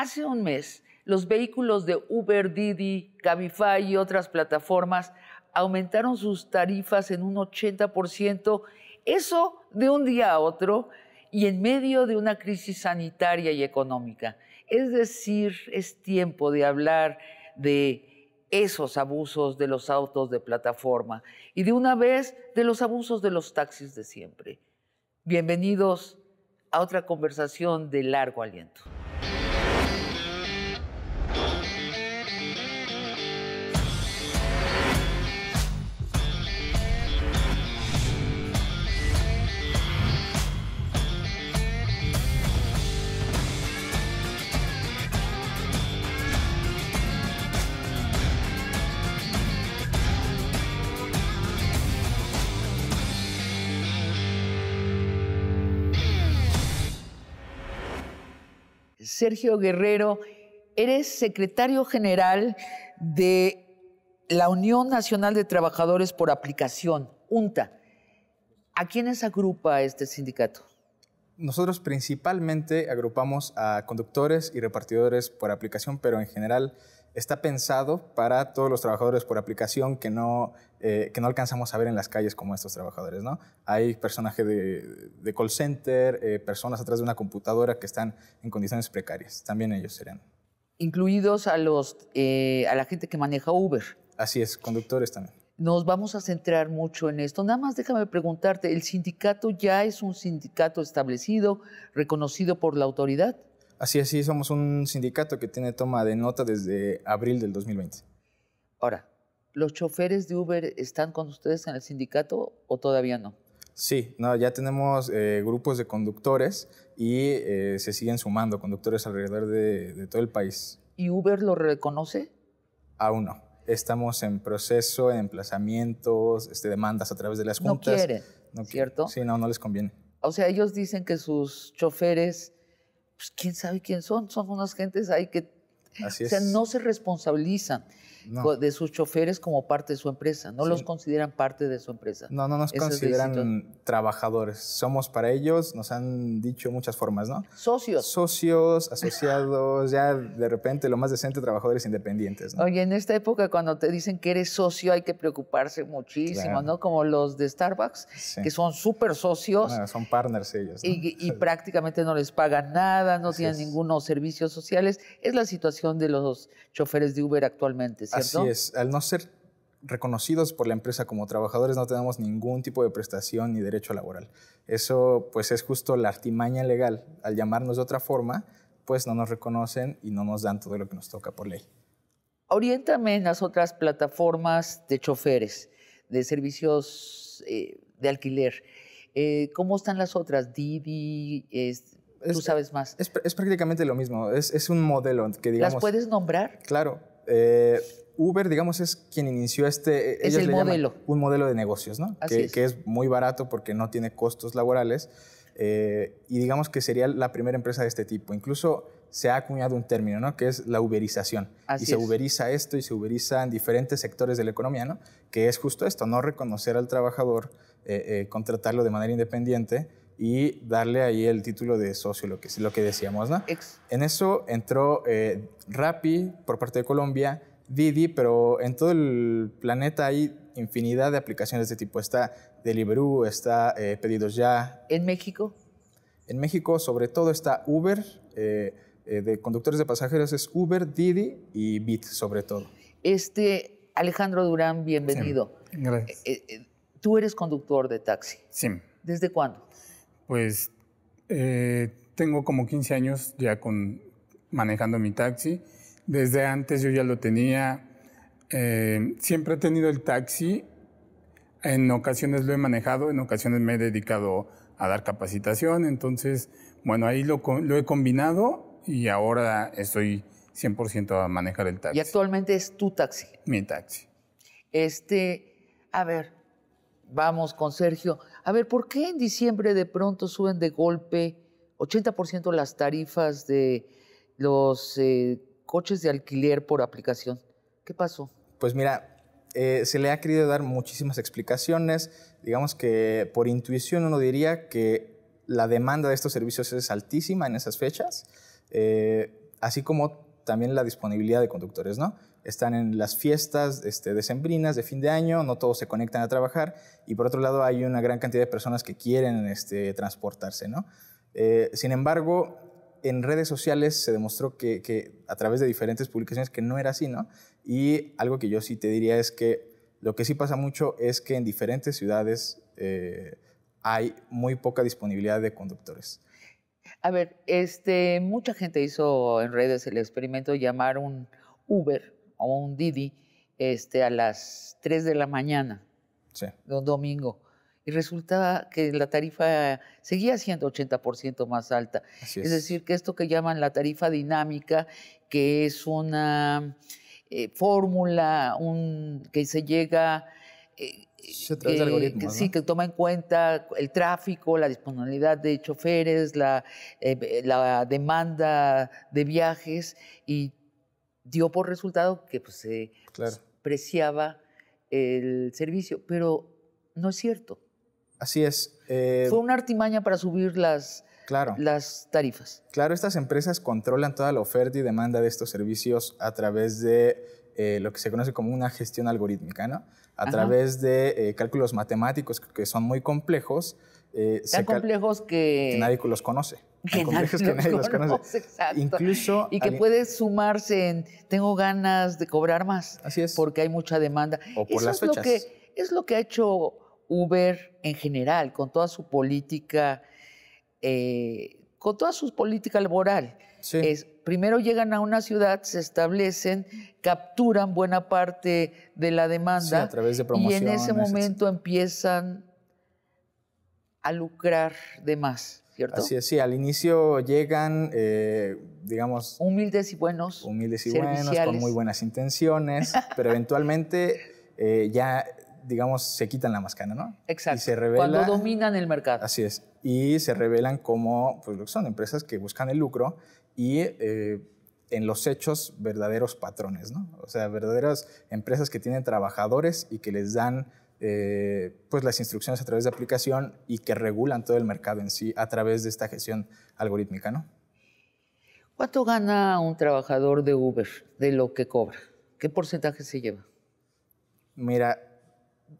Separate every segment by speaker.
Speaker 1: hace un mes los vehículos de Uber, Didi, Cabify y otras plataformas aumentaron sus tarifas en un 80%, eso de un día a otro y en medio de una crisis sanitaria y económica. Es decir, es tiempo de hablar de esos abusos de los autos de plataforma y de una vez de los abusos de los taxis de siempre. Bienvenidos a otra conversación de largo aliento. Sergio Guerrero, eres secretario general de la Unión Nacional de Trabajadores por Aplicación, UNTA.
Speaker 2: ¿A quiénes agrupa este sindicato? Nosotros principalmente agrupamos a conductores y repartidores por aplicación, pero en general está pensado para todos los trabajadores por aplicación que no, eh, que no alcanzamos a ver en las calles como estos trabajadores. ¿no? Hay personajes de, call center, eh, personas atrás de una computadora que están en condiciones precarias. También ellos serían.
Speaker 1: Incluidos a, los, eh, a la gente que maneja Uber. Así es, conductores también. Nos vamos a centrar mucho en esto. Nada más déjame preguntarte, ¿el sindicato ya es un sindicato establecido, reconocido por la autoridad?
Speaker 2: Así es, somos un sindicato que tiene toma de nota desde abril del 2020. Ahora,
Speaker 1: ¿los choferes de Uber están con ustedes en el sindicato
Speaker 2: o todavía no? Sí, no, ya tenemos eh, grupos de conductores y eh, se siguen sumando conductores alrededor de, todo el país. ¿Y Uber lo reconoce? Aún no estamos en proceso, en emplazamientos, este, demandas a través de las juntas. No quieren, ¿cierto? Sí, no, no les conviene. O sea, ellos dicen que sus choferes pues
Speaker 1: quién sabe quién son, son unas gentes ahí que sea, no se responsabilizan de sus choferes como parte de su empresa. No los
Speaker 2: consideran parte de su empresa.
Speaker 1: No, no nos consideran
Speaker 2: trabajadores. Somos para ellos, nos han dicho muchas formas, ¿no? Socios. Socios, asociados, ya de repente lo más decente, trabajadores independientes. ¿no?
Speaker 1: Oye, en esta época cuando te dicen que eres socio hay que preocuparse muchísimo, ¿no? Como los de Starbucks, que son súper socios. son partners ellos. Y, prácticamente no les pagan nada, no tienen ningunos servicios sociales. Es la situación de los choferes de Uber actualmente. Así es,
Speaker 2: al no ser reconocidos por la empresa como trabajadores no tenemos ningún tipo de prestación ni derecho laboral. Eso pues es justo la artimaña legal. Al llamarnos de otra forma, pues no nos reconocen y no nos dan todo lo que nos toca por ley.
Speaker 1: Oriéntame en las otras plataformas de choferes, de servicios eh, de alquiler. Eh, ¿Cómo están las otras? Didi, tú sabes más. Es,
Speaker 2: es prácticamente lo mismo, es, un modelo que digamos... ¿Las puedes nombrar? Claro. Eh, Uber, digamos, es quien inició este... E-, es modelo. un modelo de negocios, ¿no? que, es. que, es. muy barato porque no tiene costos laborales eh, y digamos que sería la primera empresa de este tipo. Incluso se ha acuñado un término, ¿no? Que es la uberización. y se uberiza esto y se uberiza en diferentes sectores de la economía, ¿no? Que es justo esto, no reconocer al trabajador, eh, eh, contratarlo de manera independiente y darle ahí el título de socio, lo que, lo que decíamos, ¿no? en eso entró eh, Rappi por parte de Colombia, Didi, pero en todo el planeta hay infinidad de aplicaciones de tipo. Está Deliveroo, está eh, Pedidos Ya. ¿En México? En México, sobre todo, está Uber. Eh, eh, de conductores de pasajeros es Uber, Didi y Bit, sobre todo.
Speaker 1: Este, Alejandro Durán, bienvenido.
Speaker 3: Gracias.
Speaker 2: Eh, tú eres conductor de taxi.
Speaker 3: Sí. ¿Desde cuándo? Pues tengo como 15 años ya con manejando mi taxi desde antes yo ya lo tenía. Eh, siempre he tenido el taxi. En ocasiones lo he manejado, en ocasiones me he dedicado a dar capacitación. Entonces, bueno, ahí lo, he combinado y ahora estoy 100% a manejar el taxi. Y actualmente es tu taxi. Mi taxi.
Speaker 1: Este, a ver, vamos con Sergio. A ver, ¿por qué en diciembre de pronto suben de golpe 80% las tarifas de los eh, coches de alquiler por aplicación.
Speaker 2: ¿Qué pasó? Pues mira, eh, se le ha querido dar muchísimas explicaciones. Digamos que por intuición uno diría que la demanda de estos servicios es altísima en esas fechas, eh, así como también la disponibilidad de conductores, ¿no? Están en las fiestas este, decembrinas de fin de año, no todos se conectan a trabajar y por otro lado hay una gran cantidad de personas que quieren este, transportarse, ¿no? Eh, sin embargo, en redes sociales se demostró que, a través de diferentes publicaciones que no era así, ¿no? Y algo que yo sí te diría es que lo que sí pasa mucho es que en diferentes ciudades eh, hay muy poca disponibilidad de conductores.
Speaker 1: A ver, este, mucha gente hizo en redes el experimento de llamar un Uber o un Didi este, a las 3 de la mañana de un domingo y resultaba que la tarifa seguía siendo 80% más alta. Es. decir, que esto que llaman la tarifa dinámica, que es una eh, fórmula un, que se llega... Eh, sí, que toma en cuenta el tráfico, la disponibilidad de choferes, la, eh, demanda de viajes y dio por resultado que pues, se preciaba el servicio, pero no es cierto. Así
Speaker 2: es. Eh, Fue
Speaker 1: una artimaña para subir las,
Speaker 2: tarifas. Claro, estas empresas controlan toda la oferta y demanda de estos servicios a través de eh, lo que se conoce como una gestión algorítmica, ¿no? A través de eh, cálculos matemáticos que son muy complejos. Tan complejos
Speaker 1: que... que... nadie
Speaker 2: los conoce. Que, nadie, que nadie los, conoce.
Speaker 1: Exacto. Incluso y que puede sumarse en, tengo ganas de cobrar más. Así es. Porque hay mucha demanda. O por las fechas. Lo que, es lo que ha hecho Uber en general, con toda su política, eh, con toda su política laboral. primero llegan a una ciudad, se establecen, capturan buena parte de la demanda. a través de y en ese momento empiezan
Speaker 2: a lucrar de más, ¿cierto? Así es, sí. Al inicio llegan, eh, digamos... Humildes y buenos. Humildes y buenos, con muy buenas intenciones, pero eventualmente... Eh, ya digamos, se quitan la máscara, ¿no? Exacto. Y se Cuando dominan el mercado. Así es. Y se revelan como, pues son empresas que buscan el lucro y eh, en los hechos verdaderos patrones, ¿no? O sea, verdaderas empresas que tienen trabajadores y que les dan eh, pues las instrucciones a través de aplicación y que regulan todo el mercado en sí a través de esta gestión algorítmica, ¿no?
Speaker 1: ¿Cuánto gana un trabajador de Uber de lo que cobra? ¿Qué porcentaje se lleva?
Speaker 2: Mira,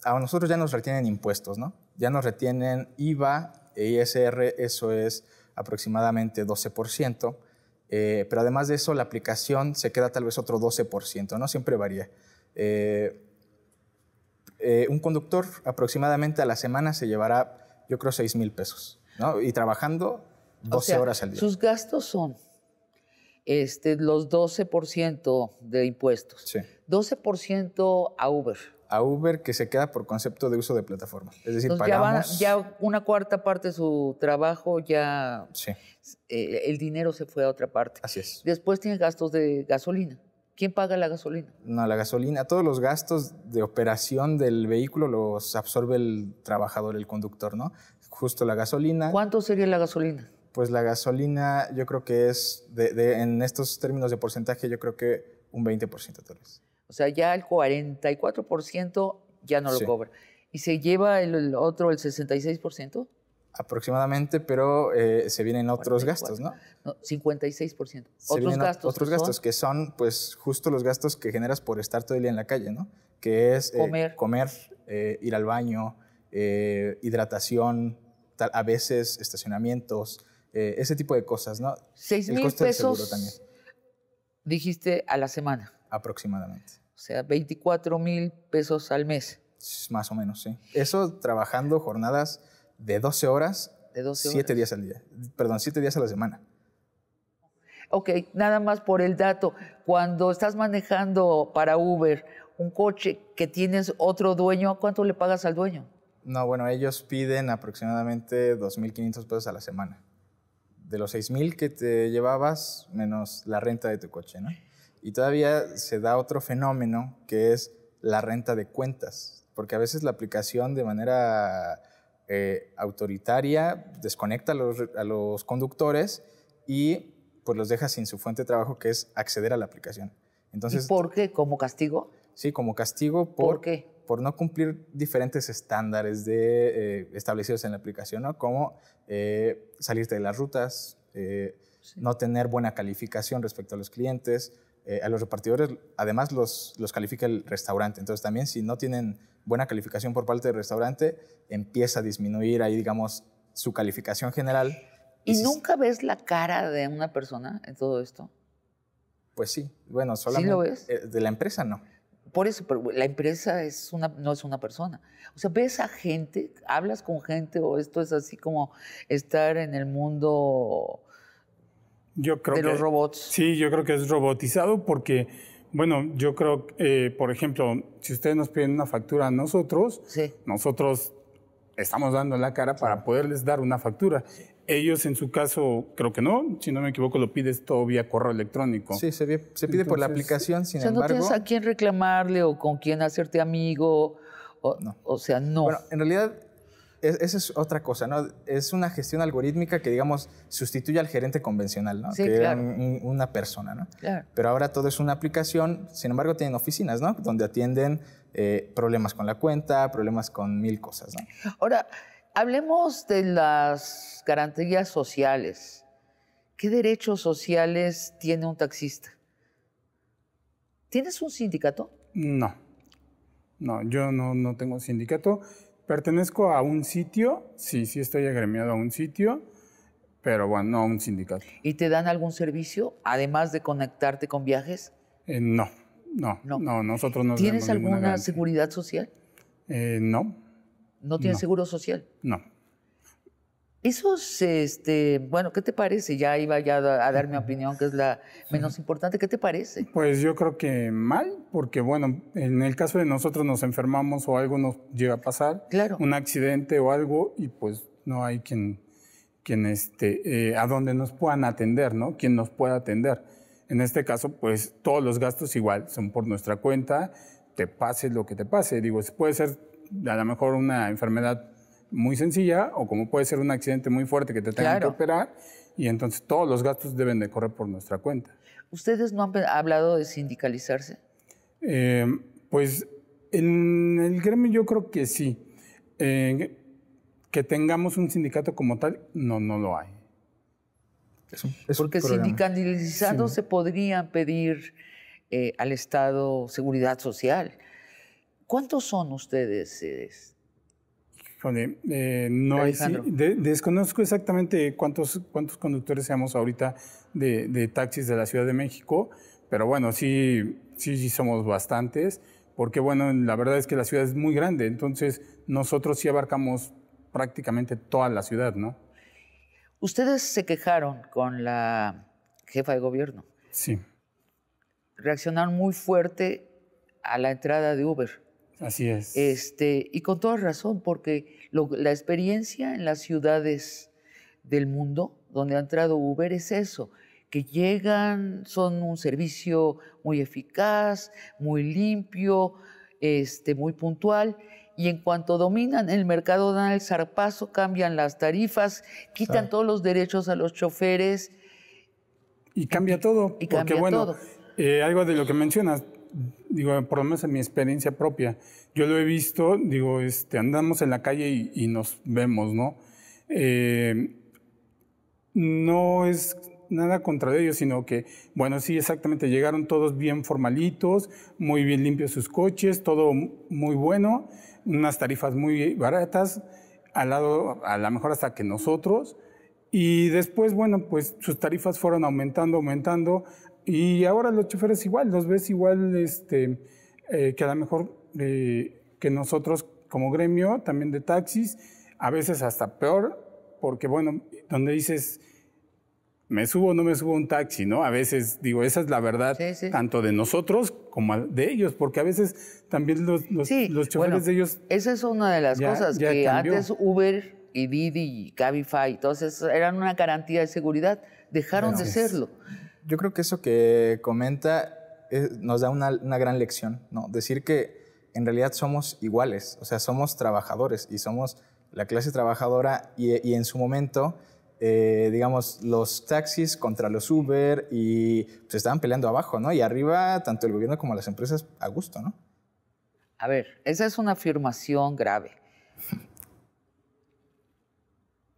Speaker 2: a nosotros ya nos retienen impuestos, ¿no? Ya nos retienen IVA e ISR, eso es aproximadamente 12%, eh, pero además de eso la aplicación se queda tal vez otro 12%, ¿no? Siempre varía. Eh, eh, un conductor aproximadamente a la semana se llevará, yo creo, 6 mil pesos, ¿no? Y trabajando
Speaker 1: 12 horas al día. Sus gastos son este, los 12% de impuestos. Sí. 12%
Speaker 2: a Uber a Uber que se queda por concepto de uso de plataforma. Es decir, pagamos...
Speaker 1: Ya, ya, una cuarta parte de su trabajo ya... Eh, el dinero se fue a otra
Speaker 2: parte. Así es.
Speaker 1: Después tiene gastos de gasolina. ¿Quién paga la gasolina?
Speaker 2: No, la gasolina, todos los gastos de operación del vehículo los absorbe el trabajador, el conductor, ¿no? Justo la gasolina. ¿Cuánto sería la gasolina? Pues la gasolina yo creo que es, en estos términos de porcentaje, yo creo que un 20% tal vez.
Speaker 1: O sea, ya el 44% ya no lo cobra. ¿Y se lleva el, otro, el 66%?
Speaker 2: Aproximadamente, pero eh, se vienen otros gastos, ¿no? No, 56%.
Speaker 1: otros gastos. Otros gastos
Speaker 2: que son, pues, justo los gastos que generas por estar todo el día en la calle, ¿no? Que es eh, comer, comer eh, ir al baño, hidratación, a veces estacionamientos, ese tipo de cosas, ¿no? 6 mil
Speaker 1: pesos, también.
Speaker 2: dijiste, a la semana. Aproximadamente. O sea,
Speaker 1: 24
Speaker 2: mil pesos al mes. Más o menos, sí. Eso trabajando jornadas de 12 horas, de 12 7 días al día. Perdón, 7 días a la semana.
Speaker 1: Ok, nada más por el dato. Cuando estás manejando para Uber un coche que tienes otro dueño, a ¿cuánto le pagas al dueño?
Speaker 2: No, bueno, ellos piden aproximadamente 2.500 pesos a la semana. De los 6.000 que te llevabas, menos la renta de tu coche, ¿no? Y todavía se da otro fenómeno que es la renta de cuentas, porque a veces la aplicación de manera eh, autoritaria desconecta a los, conductores y pues los deja sin su fuente de trabajo que es acceder a la aplicación. Entonces, por qué? ¿Como castigo? Sí, como castigo por, ¿Por, qué? por no cumplir diferentes estándares de, eh, establecidos en la aplicación, ¿no? como eh, salirte de las rutas, no tener buena calificación respecto a los clientes, eh, a los repartidores además los, los califica el restaurante. Entonces también si no tienen buena calificación por parte del restaurante, empieza a disminuir ahí, digamos, su calificación general.
Speaker 1: ¿Y, nunca ves la cara de una persona en todo esto?
Speaker 2: Pues sí, bueno, solamente ves? Eh, de la empresa no. Por eso,
Speaker 1: pero la empresa es una, no es una persona. O sea, ves a gente, hablas con gente o esto es así como estar en el mundo yo creo de los
Speaker 3: robots. Sí, yo creo que es robotizado porque, bueno, yo creo, eh, por ejemplo, si ustedes nos piden una factura a nosotros, nosotros estamos dando la cara para poderles dar una factura. Ellos, en su caso, creo que no, si no me equivoco, lo pides todo vía correo electrónico. Sí, se, pide por la aplicación, sin o sea, No tienes a
Speaker 1: quién reclamarle o
Speaker 2: con quién hacerte amigo. O, o sea, no. Bueno, en realidad esa es otra cosa, ¿no? Es una gestión algorítmica que, digamos, sustituye al gerente convencional, ¿no? que era una persona, ¿no? Pero ahora todo es una aplicación, sin embargo, tienen oficinas, ¿no? Donde atienden eh, problemas con la cuenta, problemas con mil cosas, ¿no?
Speaker 1: Ahora, hablemos de las garantías sociales. ¿Qué derechos sociales tiene un taxista? ¿Tienes un sindicato?
Speaker 3: No. No, yo no, no tengo un sindicato. ¿Pertenezco a un sitio? Sí, sí estoy agremiado a un sitio, pero bueno, no a un sindicato. ¿Y te dan algún
Speaker 1: servicio, además de conectarte
Speaker 3: con viajes? Eh, no, no, no, no, nosotros no. ¿Tienes alguna
Speaker 1: seguridad social?
Speaker 3: Eh, no. ¿No tienes seguro social? No.
Speaker 1: Esos, este, bueno, ¿qué te parece? Ya iba ya a dar mi opinión, que es la menos importante. ¿Qué te parece?
Speaker 3: Pues yo creo que mal, porque bueno, en el caso de nosotros nos enfermamos o algo nos llega a pasar, un accidente o algo, y pues no hay quien, quien este, eh, a donde nos puedan atender, ¿no? Quien nos pueda atender. En este caso, pues todos los gastos igual son por nuestra cuenta, te pase lo que te pase. Digo, puede ser a lo mejor una enfermedad muy sencilla o como puede ser un accidente muy fuerte que te tengan que operar y entonces todos los gastos deben de correr por nuestra cuenta.
Speaker 1: ¿Ustedes no han hablado de sindicalizarse?
Speaker 3: Eh, pues en el gremio yo creo que sí. Eh, que tengamos un sindicato como tal, no, no lo hay. Es Porque
Speaker 1: sindicalizados se podrían pedir eh, al Estado seguridad social. ¿Cuántos son ustedes?
Speaker 3: Joder, eh, no sí, desconozco exactamente cuántos, cuántos conductores seamos ahorita de, taxis de la Ciudad de México, pero bueno, sí, sí, sí somos bastantes, porque bueno, la verdad es que la ciudad es muy grande, entonces nosotros sí abarcamos prácticamente toda la ciudad, ¿no?
Speaker 1: Ustedes se quejaron con la jefa de gobierno. Sí. Reaccionaron muy fuerte a la entrada de Uber. Así es. Este, y con toda razón, porque la experiencia en las ciudades del mundo donde ha entrado Uber es eso, que llegan, son un servicio muy eficaz, muy limpio, este, muy puntual, y en cuanto dominan el mercado dan el zarpazo, cambian las tarifas, quitan todos los derechos a los choferes. Y
Speaker 3: cambia todo, y porque bueno, eh, algo de lo que mencionas, digo, por lo menos en mi experiencia propia, yo lo he visto, digo, este, andamos en la calle y, nos vemos, ¿no? Eh, no es nada contra ellos, sino que, bueno, sí, exactamente, llegaron todos bien formalitos, muy bien limpios sus coches, todo muy bueno, unas tarifas muy baratas, al lado, a lo mejor hasta que nosotros. Y después, bueno, pues sus tarifas fueron aumentando, aumentando, y ahora los choferes igual, los ves igual este, eh, que a lo mejor eh, que nosotros como gremio, también de taxis, a veces hasta peor, porque bueno, donde dices, me subo o no me subo un taxi, ¿no? A veces digo, esa es la verdad, tanto de nosotros como de ellos, porque a veces también los, choferes de ellos...
Speaker 1: Esa es una de las cosas que antes Uber y Didi y Cabify, entonces eran una garantía de seguridad, dejaron de serlo.
Speaker 2: Yo creo que eso que comenta eh, nos da una, gran lección, ¿no? Decir que en realidad somos iguales, o sea, somos trabajadores y somos la clase trabajadora y, en su momento, eh, digamos, los taxis contra los Uber y se pues, estaban peleando abajo, ¿no? Y arriba, tanto el gobierno como las empresas a gusto, ¿no? A ver, esa es una afirmación grave.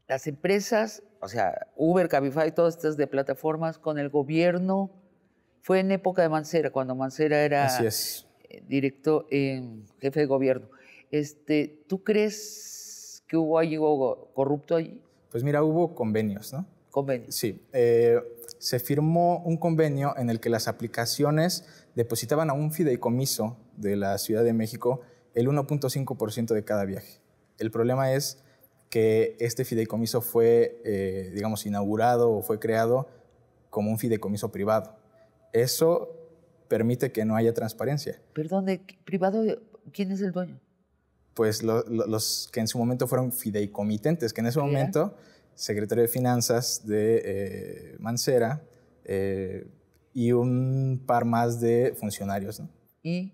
Speaker 1: Las empresas o sea, Uber, Cabify, todas estas de plataformas con el gobierno. Fue en época de Mancera, cuando Mancera era Así es. Eh, directo, eh, jefe de gobierno. Este, ¿Tú crees que hubo algo
Speaker 2: corrupto allí? Pues mira, hubo convenios, ¿no? Convenios. Sí. Eh, se firmó un convenio en el que las aplicaciones depositaban a un fideicomiso de la Ciudad de México el 1.5% de cada viaje. El problema es que este fideicomiso fue, eh, digamos, inaugurado o fue creado como un fideicomiso privado. Eso permite que no haya transparencia. Perdón, privado quién es el dueño? Pues los que en su momento fueron fideicomitentes, que en ese momento, secretario de Finanzas de eh, Mancera eh, y un par más de funcionarios. ¿no?
Speaker 1: ¿Y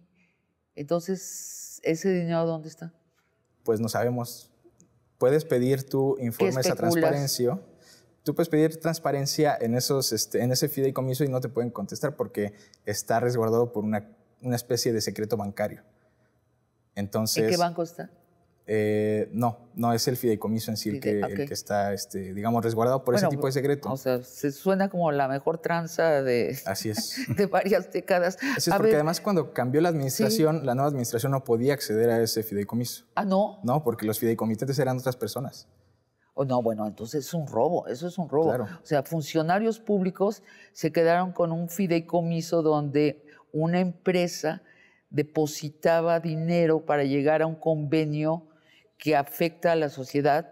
Speaker 1: entonces ese dinero dónde está?
Speaker 2: Pues no sabemos puedes pedir tu informe a transparencia. Tú puedes pedir transparencia en, esos, este, en ese fideicomiso y no te pueden contestar porque está resguardado por una, especie de secreto bancario. Entonces, ¿En qué banco está? Eh, no, no es el fideicomiso en sí, el, que, está, este, digamos, resguardado por ese tipo de secreto. O sea, se suena como la mejor
Speaker 1: tranza de, Así es. de varias décadas. Así es, porque
Speaker 2: además cuando cambió la administración, la nueva administración no podía acceder a ese fideicomiso. Ah, no. No, porque los fideicomitentes eran otras personas. Oh, no, bueno, entonces es un robo, eso es un robo. O sea, funcionarios públicos se
Speaker 1: quedaron con un fideicomiso donde una empresa depositaba dinero para llegar a un convenio que afecta a la sociedad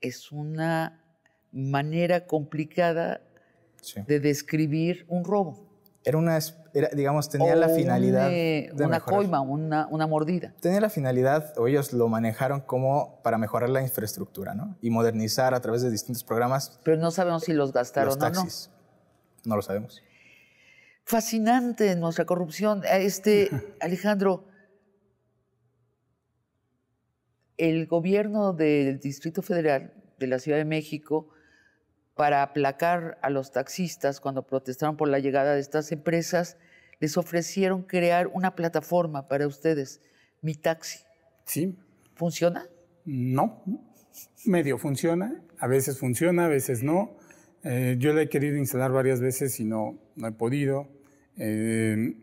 Speaker 1: es una manera complicada de
Speaker 2: describir un robo. Era una, digamos, tenía la finalidad. de una coima,
Speaker 1: una, una, mordida.
Speaker 2: Tenía la finalidad, o ellos lo manejaron como para mejorar la infraestructura, ¿no? Y modernizar a través de distintos programas. Pero no sabemos si los gastaron los taxis. no. No lo sabemos.
Speaker 1: Fascinante nuestra corrupción. Este, Alejandro el gobierno del Distrito Federal de la Ciudad de México, para aplacar a los taxistas cuando protestaron por la llegada de estas empresas, les ofrecieron crear una plataforma para ustedes, Mi Taxi. Sí. ¿Funciona?
Speaker 3: No, medio funciona, a veces funciona, a veces no. Eh, yo la he querido instalar varias veces y no, no he podido. Eh,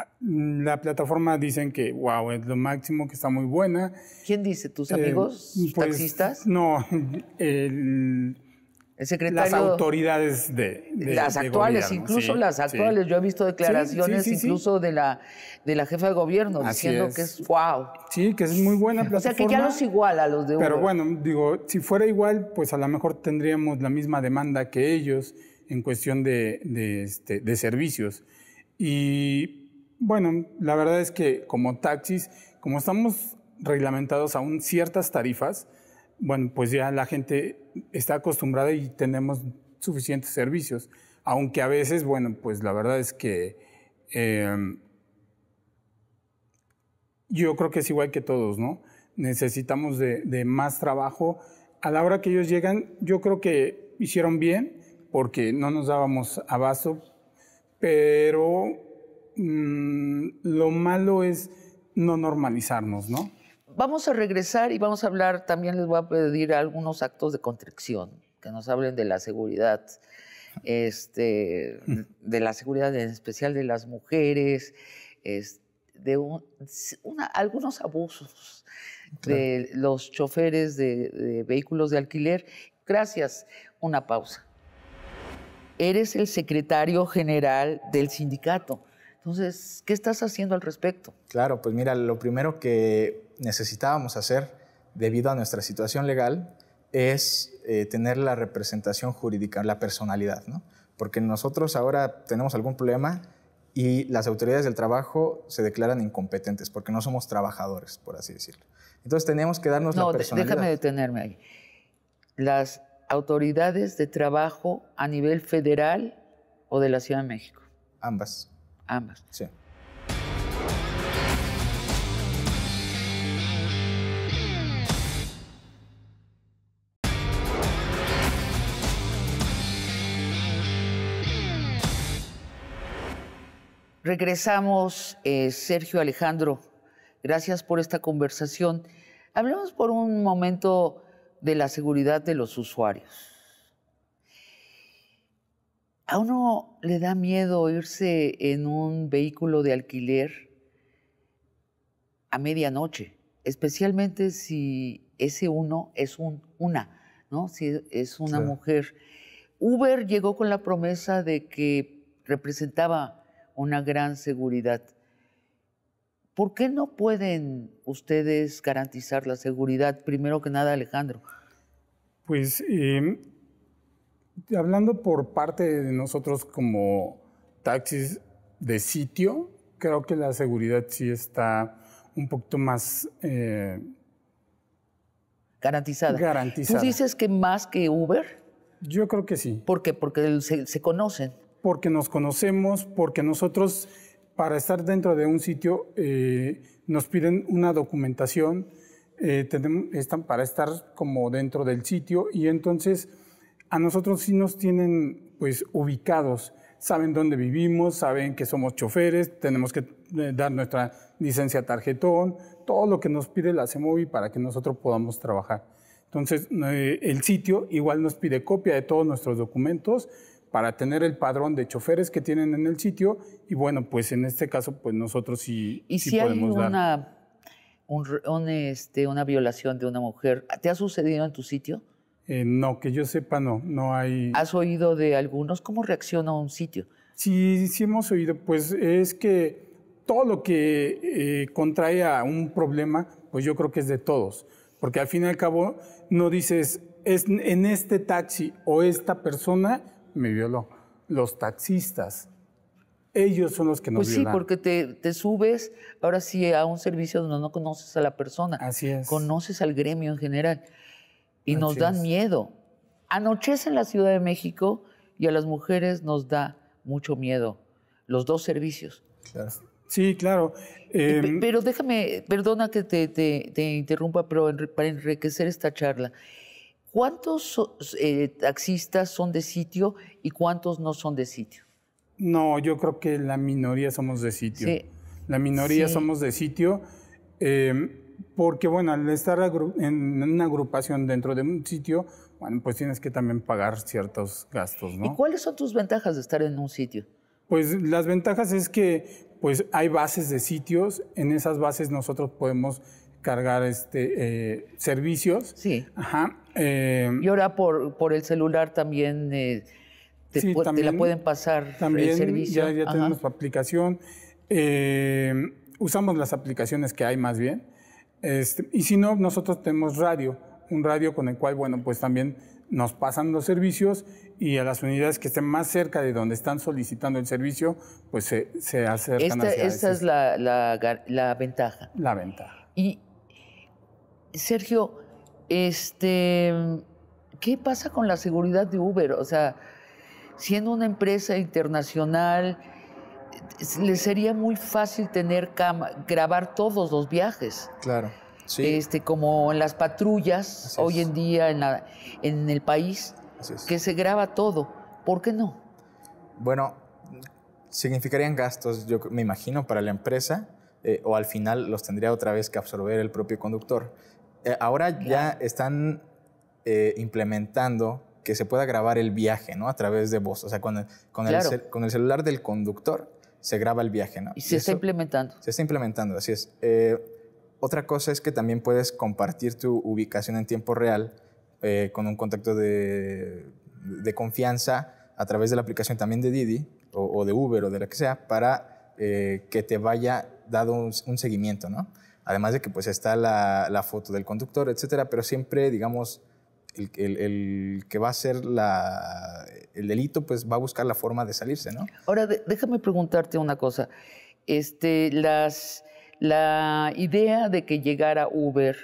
Speaker 3: Ah, mm, la plataforma dicen que, wow, es lo máximo, que está muy buena. ¿Quién dice? ¿Tus eh, amigos? Pues, ¿Taxistas? No, el, secretario, las autoridades de, de las actuales, incluso las actuales. Yo
Speaker 1: he visto declaraciones incluso de la de la jefa de gobierno diciendo que es wow. Sí, que es muy buena plataforma. O sea que ya no es igual a los de Uber. Pero
Speaker 3: bueno, digo, si fuera igual, pues a lo mejor tendríamos la misma demanda que ellos en cuestión de, de este, servicios. Y bueno, la verdad es que como taxis, como estamos reglamentados aún ciertas tarifas, bueno, pues ya la gente está acostumbrada y tenemos suficientes servicios. Aunque a veces, bueno, pues la verdad es que em, yo creo que es igual que todos, ¿no? Necesitamos de, de, más trabajo. A la hora que ellos llegan, yo creo que hicieron bien porque no nos dábamos abasto, pero Mm, lo malo es no normalizarnos, ¿no?
Speaker 1: Vamos a regresar y vamos a hablar, también les voy a pedir algunos actos de contrición, que nos hablen de la seguridad, este, de la seguridad en especial de las mujeres, de algunos abusos de los choferes de vehículos de alquiler. Gracias, una pausa. Eres
Speaker 2: el secretario general del sindicato entonces, ¿qué estás haciendo al respecto? Claro, pues mira, lo primero que necesitábamos hacer debido a nuestra situación legal es eh, tener la representación jurídica, la personalidad, ¿no? Porque nosotros ahora tenemos algún problema y las autoridades del trabajo se declaran incompetentes porque no somos trabajadores, por así decirlo. Entonces tenemos que darnos la personalidad. Déjame
Speaker 1: detenerme ahí. Las autoridades de trabajo a nivel federal o de la Ciudad de México. Ambas ambas. Regresamos, eh, Sergio Alejandro. Gracias por esta conversación. Hablemos por un momento de la seguridad de los usuarios. ¿A uno le da miedo irse en un vehículo de alquiler a medianoche? Especialmente si ese uno es un una, ¿no? Si e, es una mujer. Uber llegó con la promesa de que representaba una gran seguridad. ¿Por qué no pueden ustedes garantizar la seguridad, primero que nada, Alejandro?
Speaker 3: Pues em, hablando por parte de nosotros como taxis de sitio, creo que la seguridad sí está un poquito más... Eh, garantizada. ¿Tú dices
Speaker 1: que más que Uber?
Speaker 3: Yo creo que sí. ¿Por qué? Porque se, conocen. Porque nos conocemos, porque nosotros, para estar dentro de un sitio, eh, nos piden una documentación eh, están para estar como dentro del sitio y entonces a nosotros sí nos tienen pues ubicados, saben dónde vivimos, saben que somos choferes, tenemos que eh, dar nuestra licencia tarjetón, todo lo que nos pide la CEMOVI para que nosotros podamos trabajar. Entonces, eh, el sitio igual nos pide copia de todos nuestros documentos para tener el padrón de choferes que tienen en el sitio y bueno, pues en este caso, pues nosotros sí, ¿Y si podemos hay
Speaker 1: Un, este, una violación de una
Speaker 3: mujer, ¿te ha sucedido en tu sitio? Eh, no, que yo sepa, no, no hay. ¿Has oído de algunos? ¿Cómo reacciona un sitio? Sí, sí hemos oído, pues es que todo lo que eh, contrae a un problema, pues yo creo que es de todos, porque al fin y al cabo no dices, es en este taxi o esta persona me violó. Los taxistas, ellos son los que nos pues sí, porque
Speaker 1: te, te, subes ahora sí a un servicio donde no conoces a la persona. Así Conoces al gremio en general y nos dan miedo. Anochece en la Ciudad de México y a las mujeres nos da mucho miedo. Los dos servicios. Sí, claro. Em, pero déjame, perdona que te, interrumpa, pero para enriquecer esta charla, ¿cuántos eh, taxistas son de sitio y cuántos no son
Speaker 3: de sitio? No, yo creo que la minoría somos de sitio. La minoría somos de sitio. Eh, porque bueno, al estar en una agrupación dentro de un sitio, bueno, pues tienes que también pagar ciertos gastos, ¿no? ¿Y
Speaker 1: cuáles son tus ventajas
Speaker 3: de estar en un sitio? Pues las ventajas es que pues, hay bases de sitios, en esas bases nosotros podemos cargar este, eh, servicios. Sí. Ajá. Eh, y ahora por, el celular también, eh, te, la pueden pasar los el servicio. Ya, ya tenemos aplicación. usamos las aplicaciones que hay más bien este, y si no, nosotros tenemos radio, un radio con el cual, bueno, pues también nos pasan los servicios y a las unidades que estén más cerca de donde están solicitando el servicio, pues se, se acercan esta, es la, la, ventaja. La ventaja.
Speaker 1: Y, Sergio, este, ¿qué pasa con la seguridad de Uber? O sea, siendo una empresa internacional le sería muy fácil tener grabar todos los viajes. Claro. Sí. Este, como en las patrullas hoy en día en, el país, que se graba todo. ¿Por qué no?
Speaker 2: Bueno, significarían gastos, yo me imagino, para la empresa, eh, o al final los tendría otra vez que absorber el propio conductor. Eh, ahora ya están eh, implementando que se pueda grabar el viaje, ¿no? A través de voz. O sea, con, con el celular del conductor se graba el viaje, ¿no? Y se está implementando. Se está implementando, así es. Eh, otra cosa es que también puedes compartir tu ubicación en tiempo real eh, con un contacto de, confianza a través de la aplicación también de Didi o, de Uber o de la que sea para eh, que te vaya dado un, seguimiento, ¿no? Además de que pues está la, la foto del conductor, etcétera, pero siempre, digamos, el, que va a ser el delito, pues va a buscar la forma de salirse, ¿no? Ahora, déjame preguntarte una cosa. Este, la
Speaker 1: idea de que llegara Uber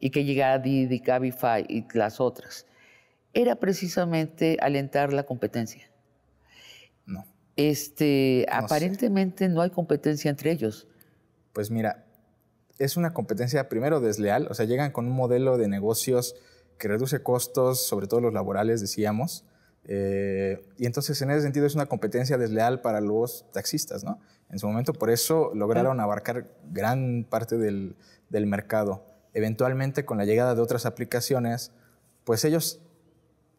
Speaker 1: y que llegara Didi, Cabify y las otras, era precisamente alentar la competencia.
Speaker 2: No. Este, aparentemente no hay competencia entre ellos. Pues mira, es una competencia primero desleal, o sea, llegan con un modelo de negocios que reduce costos, sobre todo los laborales, decíamos. Eh, y entonces, en ese sentido, es una competencia desleal para los taxistas, ¿no? En su momento, por eso lograron abarcar gran parte del, del mercado. Eventualmente, con la llegada de otras aplicaciones, pues ellos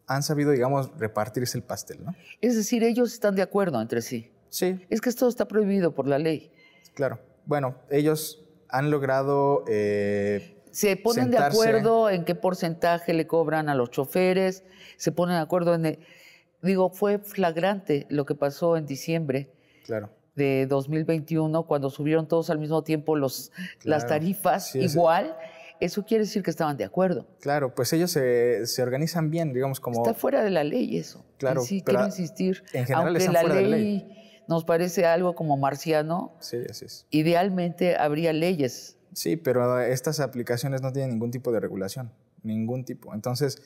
Speaker 2: han sabido, digamos, repartirse el pastel, ¿no?
Speaker 1: Es decir, ellos están de acuerdo entre sí. Sí. Es que esto está prohibido por la ley. Claro. Bueno,
Speaker 2: ellos han logrado eh, se ponen de acuerdo
Speaker 1: en qué porcentaje le cobran a los choferes, se ponen de acuerdo en... digo, fue flagrante lo que pasó en diciembre claro. de 2021, cuando subieron todos al mismo tiempo los, las tarifas igual. Eso quiere decir que estaban de acuerdo. Claro, pues ellos se, se organizan bien, digamos, como... Está fuera de la ley eso. Claro. Sí, quiero insistir. En general Aunque la ley la ley nos parece algo como marciano, sí, así es.
Speaker 2: idealmente habría leyes Sí, pero estas aplicaciones no tienen ningún tipo de regulación, ningún tipo. Entonces,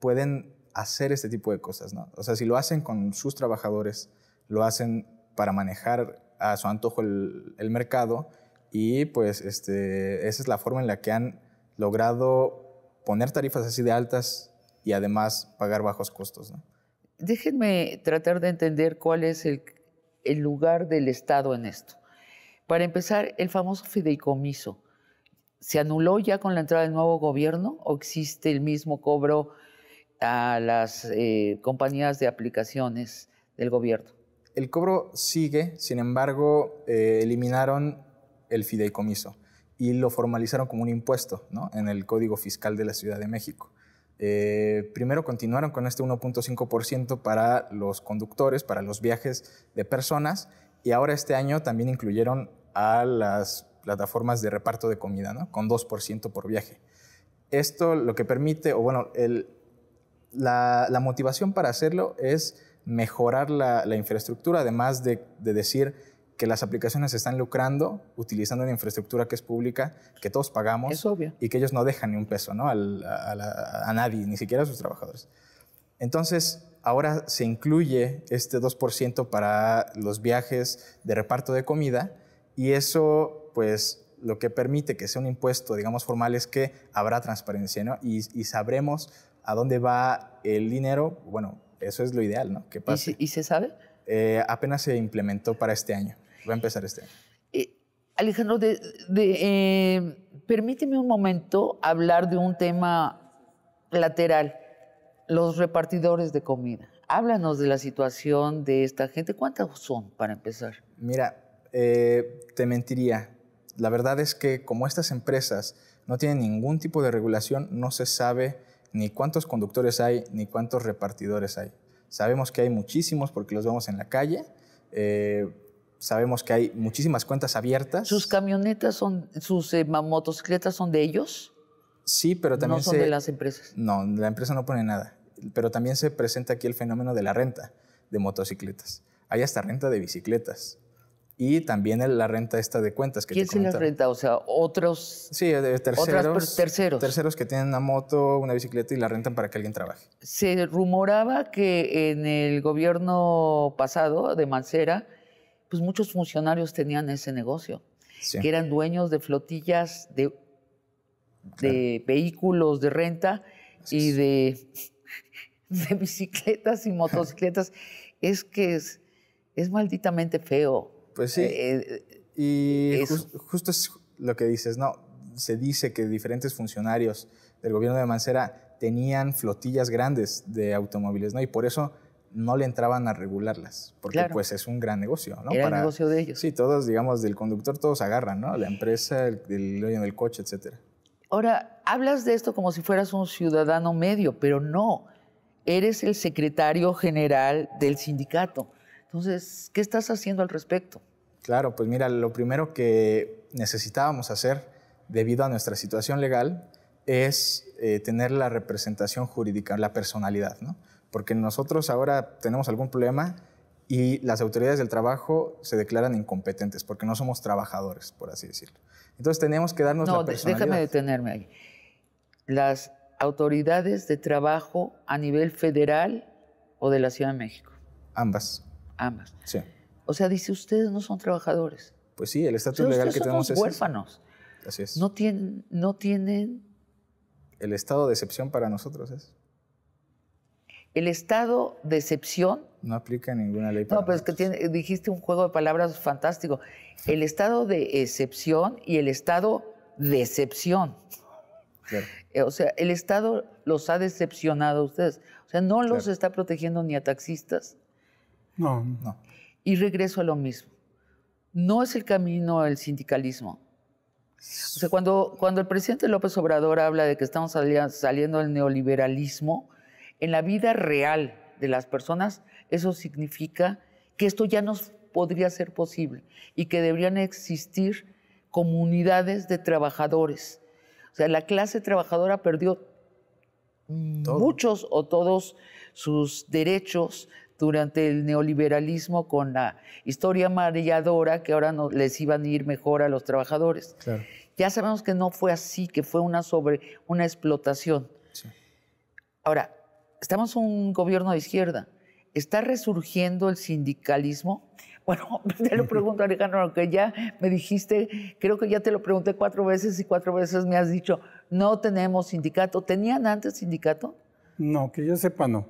Speaker 2: pueden hacer este tipo de cosas, ¿no? O sea, si lo hacen con sus trabajadores, lo hacen para manejar a su antojo el, mercado y pues este, esa es la forma en la que han logrado poner tarifas así de altas y además pagar bajos costos, ¿no?
Speaker 1: Déjenme tratar de entender cuál es el lugar del Estado en esto. Para empezar, el famoso fideicomiso. ¿Se anuló ya con la entrada del nuevo gobierno o existe el mismo cobro a las eh, compañías de aplicaciones del
Speaker 2: gobierno? El cobro sigue, sin embargo, eh, eliminaron el fideicomiso y lo formalizaron como un impuesto en el Código Fiscal de la Ciudad de México. Eh, primero continuaron con este 1.5% para los conductores, para los viajes de personas, y ahora este año también incluyeron a las plataformas de reparto de comida, ¿no? Con 2% por viaje. Esto lo que permite, o bueno, la, motivación para hacerlo es mejorar la, infraestructura, además de, decir, que las aplicaciones están lucrando utilizando una infraestructura que es pública, que todos pagamos. Y que ellos no dejan ni un peso ¿no? a, a, nadie, ni siquiera a sus trabajadores. Entonces, ahora se incluye este 2% para los viajes de reparto de comida y eso pues lo que permite que sea un impuesto, digamos, formal es que habrá transparencia, ¿no? Y, sabremos a dónde va el dinero. Bueno, eso es lo ideal, ¿no? Que ¿Y, se sabe? Eh, apenas se implementó para este año. Va a empezar este año.
Speaker 1: Eh, Alejandro, eh, permíteme un momento hablar de un tema lateral, los repartidores de comida. Háblanos de la situación de esta gente. ¿Cuántas son, para empezar?
Speaker 2: Mira, te mentiría la verdad es que como estas empresas no tienen ningún tipo de regulación, no se sabe ni cuántos conductores hay, ni cuántos repartidores hay. Sabemos que hay muchísimos porque los vemos en la calle. Eh, sabemos que hay muchísimas cuentas abiertas. ¿Sus camionetas son, sus eh, motocicletas son de ellos? Sí, pero también... No son de las empresas. No, la empresa no pone nada. Pero también se presenta aquí el fenómeno de la renta de motocicletas. Hay hasta renta de bicicletas y también la renta esta de cuentas que ¿Quién se la renta? O sea, otros... Sí, eh, terceros, otras, terceros. Terceros que tienen una moto, una bicicleta y la rentan para que alguien trabaje.
Speaker 1: Se rumoraba que en el gobierno pasado de Mancera, pues muchos funcionarios tenían ese negocio, que eran dueños de flotillas de, vehículos de renta y de, bicicletas y motocicletas. es que es, es malditamente feo.
Speaker 2: Pues sí. Eh, y eh, justo es lo que dices, ¿no? Se dice que diferentes funcionarios del gobierno de Mancera tenían flotillas grandes de automóviles, ¿no? Y por eso no le entraban a regularlas, porque pues es un gran negocio, ¿no? Era el negocio de ellos. Sí, todos, digamos, del conductor todos agarran, ¿no? La empresa, el dueño del coche, etcétera.
Speaker 1: Ahora, hablas de esto como si fueras un ciudadano medio, pero no. Eres el secretario general del sindicato. Entonces, ¿qué estás haciendo al respecto?
Speaker 2: Claro, pues mira, lo primero que necesitábamos hacer debido a nuestra situación legal es eh, tener la representación jurídica, la personalidad, ¿no? Porque nosotros ahora tenemos algún problema y las autoridades del trabajo se declaran incompetentes porque no somos trabajadores, por así decirlo. Entonces tenemos que darnos la personalidad. déjame
Speaker 1: detenerme ahí.
Speaker 2: Las autoridades
Speaker 1: de trabajo a nivel federal o de la Ciudad de México. Ambas. Ambas. Sí. O sea, dice, ustedes no son trabajadores. Pues sí, el estatus legal que tenemos es... huérfanos. Así es. No tienen, no tienen... El estado de excepción para nosotros es... El estado de excepción... No aplica ninguna ley. Para no, pero es que dijiste un juego de palabras fantástico. El estado de excepción y el estado de excepción. Claro. Eh, o sea, el Estado los ha decepcionado a ustedes. O sea, no los está protegiendo ni a taxistas.
Speaker 3: No,
Speaker 2: no.
Speaker 1: Y regreso a lo mismo. No es el camino el sindicalismo. cuando, cuando el presidente López Obrador habla de que estamos saliendo del neoliberalismo, en la vida real de las personas, eso significa que esto ya no podría ser posible y que deberían existir comunidades de trabajadores. O sea, la clase trabajadora perdió muchos o todos sus derechos, durante el neoliberalismo con la historia amarilladora que ahora les iban a ir mejor a los trabajadores. Ya sabemos que no fue así, que fue una sobre una explotación. Ahora, estamos en un gobierno de izquierda. ¿Está resurgiendo el sindicalismo? Bueno, te lo pregunto, Alejandro, aunque ya me dijiste, creo que ya te lo pregunté cuatro veces y cuatro veces me has dicho, no tenemos sindicato. ¿Tenían antes sindicato?
Speaker 3: No, que yo sepa, no.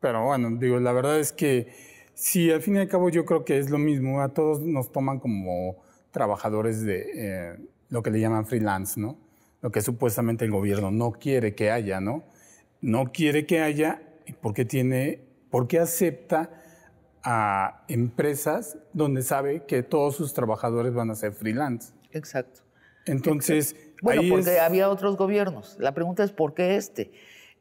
Speaker 3: Pero bueno, digo, la verdad es que sí, al fin y al cabo yo creo que es lo mismo. A todos nos toman como trabajadores de eh, lo que le llaman freelance, ¿no? Lo que supuestamente el gobierno no quiere que haya, ¿no? No quiere que haya porque tiene, porque acepta a empresas donde sabe que todos sus trabajadores van a ser freelance. Exacto. Entonces, bueno, porque
Speaker 1: había otros gobiernos. La pregunta es por qué este.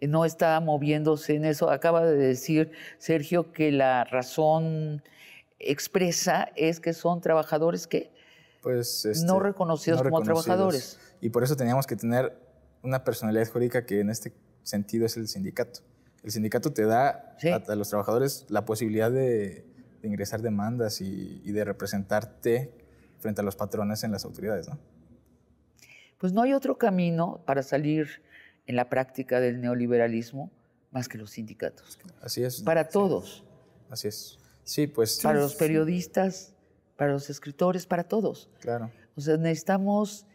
Speaker 1: Eh, no está moviéndose en eso. Acaba de decir Sergio que la razón expresa es que son trabajadores que pues, este, no, reconocidos como trabajadores.
Speaker 2: Y por eso teníamos que tener una personalidad jurídica que en este sentido es el sindicato. El sindicato te da a, los trabajadores la posibilidad de, ingresar demandas y, y, de representarte frente a los patrones en las autoridades. ¿no?
Speaker 1: Pues no hay otro camino para salir en la práctica del neoliberalismo más que los sindicatos. Así es. Para todos. Así es. Sí, pues. Para los periodistas, para los escritores, para todos. Claro. O sea, necesitamos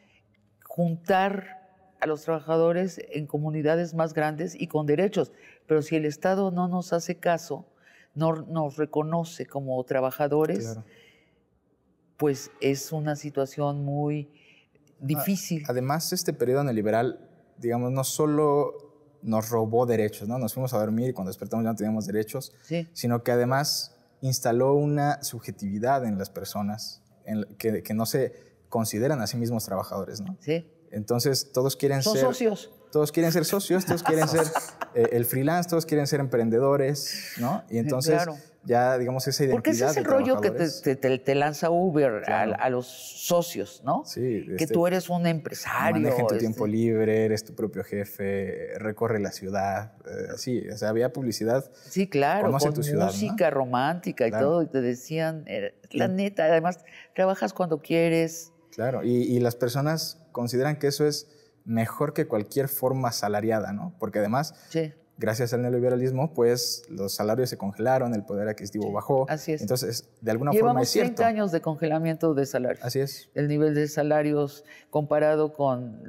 Speaker 1: juntar a los trabajadores en comunidades más grandes y con derechos. Pero si el Estado no nos hace caso, no nos reconoce
Speaker 2: como trabajadores, pues es una situación muy ah, difícil. Además, este periodo neoliberal digamos, no solo nos robó derechos, ¿no? Nos fuimos a dormir y cuando despertamos ya no teníamos derechos, sino que además instaló una subjetividad en las personas que, no se consideran a sí mismos trabajadores, ¿no? Sí. Entonces, todos quieren Son ser... socios. Todos quieren ser socios, todos quieren ser eh, el freelance, todos quieren ser emprendedores, ¿no? Y entonces ya digamos esa identidad. Porque ese es el rollo que
Speaker 1: te, lanza Uber a, los socios, ¿no? Sí. Que este, tú
Speaker 2: eres un empresario. Maneja en tu este. tiempo libre, eres tu propio jefe, recorre la ciudad. Eh, sí, o sea, había publicidad.
Speaker 1: Sí, claro. con Música romántica y todo.
Speaker 2: Y te decían, la neta, además, trabajas cuando quieres. Claro, y, las personas consideran que eso es mejor que cualquier forma salariada, ¿no? Porque además sí gracias al neoliberalismo, pues los salarios se congelaron, el poder adquisitivo bajó. Así es. Entonces, de alguna forma es cierto. 30
Speaker 1: años de congelamiento de salarios. Así es. El nivel de salarios comparado con,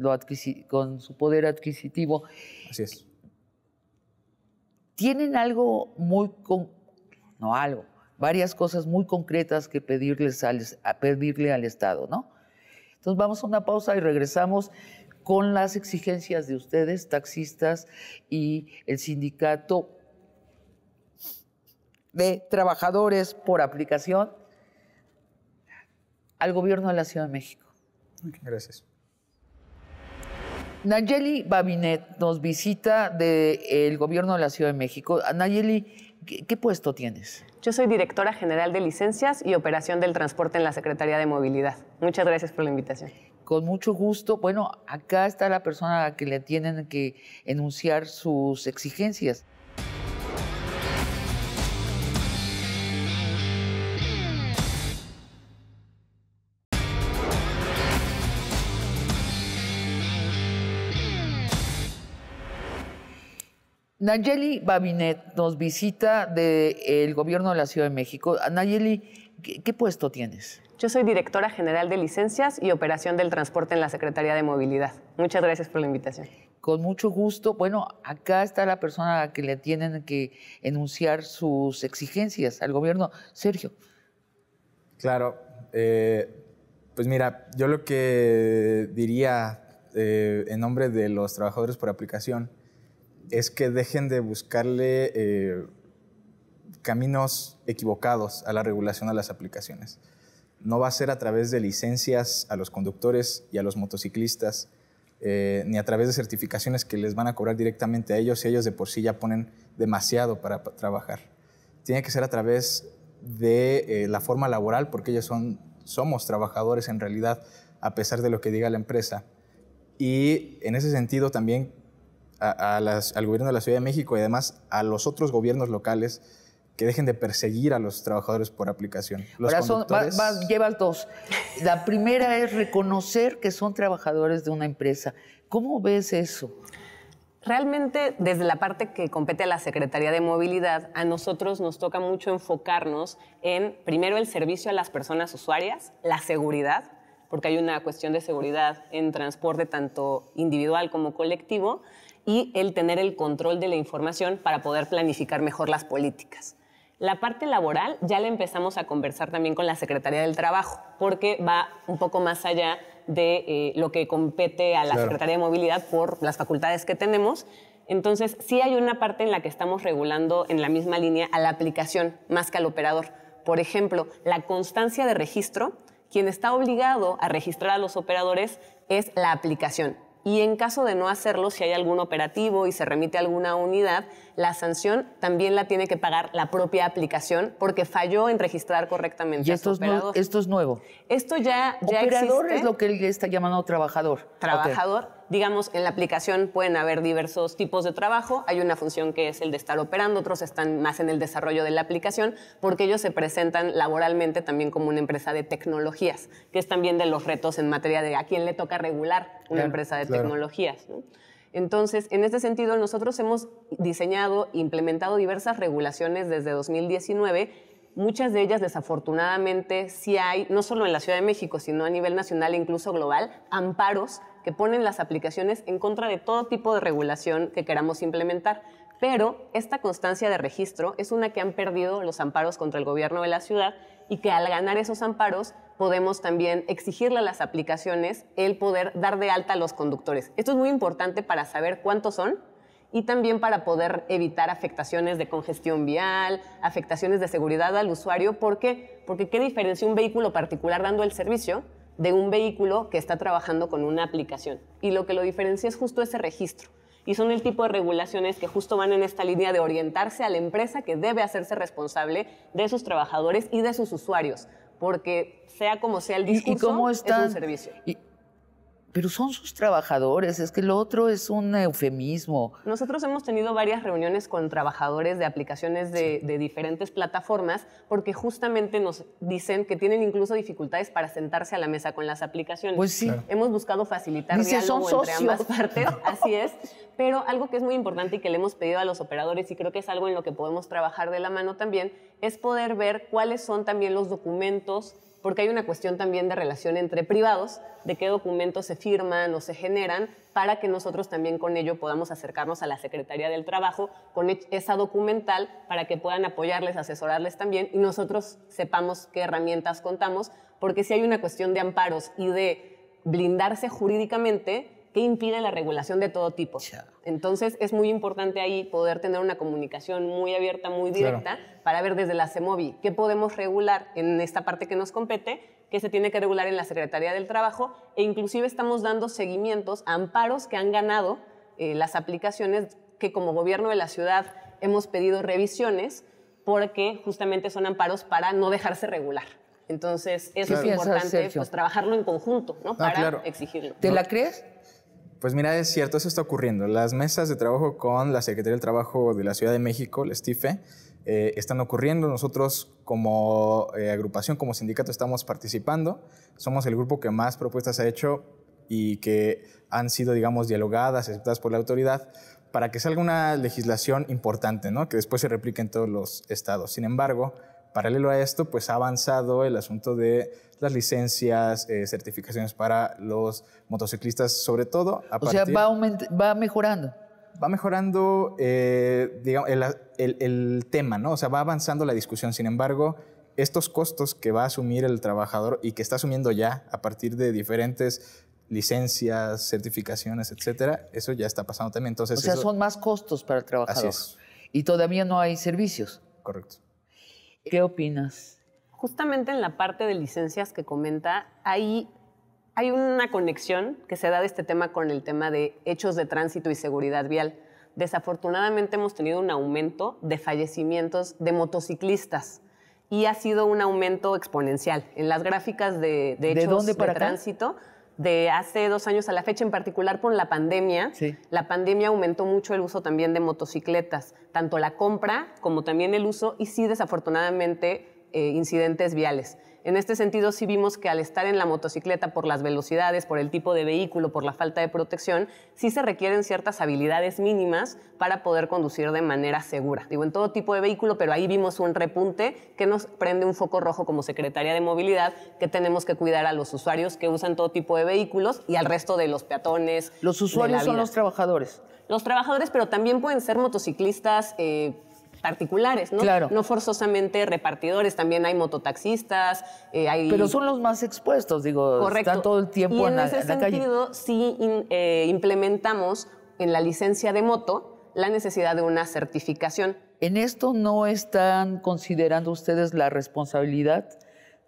Speaker 1: con su poder adquisitivo. Así es. Tienen algo muy... Con no algo, varias cosas muy concretas que pedirles a pedirle al Estado, ¿no? Entonces vamos a una pausa y regresamos con las exigencias de ustedes, taxistas y el sindicato de trabajadores por aplicación, al gobierno de la Ciudad de México. Gracias. Nayeli Babinet nos visita
Speaker 4: del gobierno de la Ciudad de México. Nayeli, ¿qué, puesto tienes? Yo soy directora general de licencias y operación del transporte en la Secretaría de Movilidad. Muchas gracias por la invitación
Speaker 1: con mucho gusto, bueno, acá está la persona a la que le tienen que enunciar sus exigencias. Nayeli Babinet nos visita del gobierno de la Ciudad de México. Nayeli, ¿Qué, puesto tienes?
Speaker 4: Yo soy directora general de licencias y operación del transporte en la Secretaría de Movilidad. Muchas gracias por la invitación. Con mucho gusto. Bueno, acá
Speaker 1: está la persona a la que le tienen que enunciar sus exigencias al gobierno. Sergio.
Speaker 2: Claro. Eh, pues mira, yo lo que diría eh, en nombre de los trabajadores por aplicación es que dejen de buscarle... Eh, caminos equivocados a la regulación de las aplicaciones. No va a ser a través de licencias a los conductores y a los motociclistas, eh, ni a través de certificaciones que les van a cobrar directamente a ellos y ellos de por sí ya ponen demasiado para trabajar. Tiene que ser a través de eh, la forma laboral, porque ellos son, somos trabajadores en realidad, a pesar de lo que diga la empresa. Y en ese sentido también al gobierno de la Ciudad de México y además a los otros gobiernos locales que dejen de perseguir a los trabajadores por aplicación. Los Ahora
Speaker 1: llevas dos. La primera es reconocer que son trabajadores de una empresa. ¿Cómo ves eso?
Speaker 4: Realmente, desde la parte que compete a la Secretaría de Movilidad, a nosotros nos toca mucho enfocarnos en, primero, el servicio a las personas usuarias, la seguridad, porque hay una cuestión de seguridad en transporte tanto individual como colectivo, y el tener el control de la información para poder planificar mejor las políticas. La parte laboral ya la empezamos a conversar también con la Secretaría del Trabajo, porque va un poco más allá de eh, lo que compete a la Secretaría de Movilidad por las facultades que tenemos. Entonces, sí hay una parte en la que estamos regulando en la misma línea a la aplicación más que al operador. Por ejemplo, la constancia de registro, quien está obligado a registrar a los operadores es la aplicación y en caso de no hacerlo, si hay algún operativo y se remite a alguna unidad, la sanción también la tiene que pagar la propia aplicación porque falló en registrar correctamente. ¿Y esto, es, esto es nuevo? Esto ya, ya operador es lo que él está llamando
Speaker 1: trabajador. Trabajador
Speaker 4: digamos, en la aplicación pueden haber diversos tipos de trabajo. Hay una función que es el de estar operando, otros están más en el desarrollo de la aplicación, porque ellos se presentan laboralmente también como una empresa de tecnologías, que es también de los retos en materia de a quién le toca regular una empresa de tecnologías. Entonces, en este sentido, nosotros hemos diseñado, e implementado diversas regulaciones desde 2019 muchas de ellas desafortunadamente sí hay, no solo en la Ciudad de México, sino a nivel nacional e incluso global, amparos que ponen las aplicaciones en contra de todo tipo de regulación que queramos implementar. Pero esta constancia de registro es una que han perdido los amparos contra el gobierno de la ciudad y que al ganar esos amparos podemos también exigirle a las aplicaciones el poder dar de alta a los conductores. Esto es muy importante para saber cuántos son y también para poder evitar afectaciones de congestión vial, afectaciones de seguridad al usuario. ¿Por qué? Porque qué diferencia un vehículo particular dando el servicio de un vehículo que está trabajando con una aplicación. Y lo que lo diferencia es justo ese registro. Y son el tipo de regulaciones que justo van en esta línea de orientarse a la empresa que debe hacerse responsable de sus trabajadores y de sus usuarios, porque sea como sea el discurso, ¿Y cómo está es un servicio
Speaker 1: pero son sus trabajadores, es que lo otro es un eufemismo.
Speaker 4: Nosotros hemos tenido varias reuniones con trabajadores de aplicaciones de, diferentes plataformas porque justamente nos dicen que tienen incluso dificultades para sentarse a la mesa con las aplicaciones. Pues sí. Hemos buscado facilitar diálogo entre ambas partes, así es, pero algo que es muy importante y que le hemos pedido a los operadores y creo que es algo en lo que podemos trabajar de la mano también es poder ver cuáles son también los documentos porque hay una cuestión también de relación entre privados, de qué documentos se firman o se generan, para que nosotros también con ello podamos acercarnos a la Secretaría del Trabajo con e-, esa documental, para que puedan apoyarles, asesorarles también, y nosotros sepamos qué herramientas contamos, porque si hay una cuestión de amparos y de blindarse jurídicamente, ¿Qué impide la regulación de todo tipo. Entonces es muy importante ahí poder tener una comunicación muy abierta, muy directa, para ver desde la CEMOVI qué podemos regular en esta parte que nos compete, qué se tiene que regular en la Secretaría del Trabajo e inclusive estamos dando seguimientos a amparos que han ganado eh, las aplicaciones que como gobierno de la ciudad hemos pedido revisiones porque justamente son amparos para no dejarse regular. Entonces, eso es importante, pues trabajarlo en conjunto, ¿no? Ah, para exigirlo. ¿Te la
Speaker 2: crees? Pues mira, es cierto, eso está ocurriendo. Las mesas de trabajo con la Secretaría del Trabajo de la Ciudad de México, el STIFE, eh, están ocurriendo. Nosotros como eh, agrupación, como sindicato, estamos participando. Somos el grupo que más propuestas ha hecho y que han sido, digamos, dialogadas, aceptadas por la autoridad para que salga una legislación importante, ¿no? que después se replique en todos los estados. Sin embargo, Paralelo a esto, pues ha avanzado el asunto de las licencias, eh, certificaciones para los motociclistas, sobre todo. o sea, va, mejorando. Va mejorando, eh, el, tema, ¿no? O sea, va avanzando la discusión. Sin embargo, estos costos que va a asumir el trabajador y que está asumiendo ya a partir de diferentes licencias, certificaciones, etcétera, eso ya está pasando también. Entonces, o sea, son más costos para el trabajador. Así es. Y todavía no hay servicios. Correcto. ¿Qué opinas?
Speaker 4: Justamente en la parte de licencias que comenta, hay, hay una conexión que se da de este tema con el tema de hechos de tránsito y seguridad vial. Desafortunadamente hemos tenido un aumento de fallecimientos de motociclistas y ha sido un aumento exponencial. En las gráficas de, hechos ¿De, tránsito de hace dos años a la fecha, en particular por la pandemia, la pandemia aumentó mucho el uso también de motocicletas, tanto la compra como también el uso y sí, desafortunadamente, eh, incidentes viales. En este sentido, sí vimos que al estar en la motocicleta por las velocidades, por el tipo de vehículo, por la falta de protección, sí se requieren ciertas habilidades mínimas para poder conducir de manera segura. Digo, en todo tipo de vehículo, pero ahí vimos un repunte que nos prende un foco rojo como Secretaría de Movilidad, que tenemos que cuidar a los usuarios que usan todo tipo de vehículos y al resto de los peatones. Los usuarios son los
Speaker 1: trabajadores.
Speaker 4: Los trabajadores, pero también pueden ser motociclistas. Eh, particulares, ¿no? No forzosamente repartidores, también hay mototaxistas, eh, hay... Pero son
Speaker 1: los más expuestos, digo, Correcto. están todo el tiempo en, ese en sentido,
Speaker 4: sí eh, implementamos en la licencia de moto la necesidad de una certificación.
Speaker 1: ¿En esto no están considerando ustedes la responsabilidad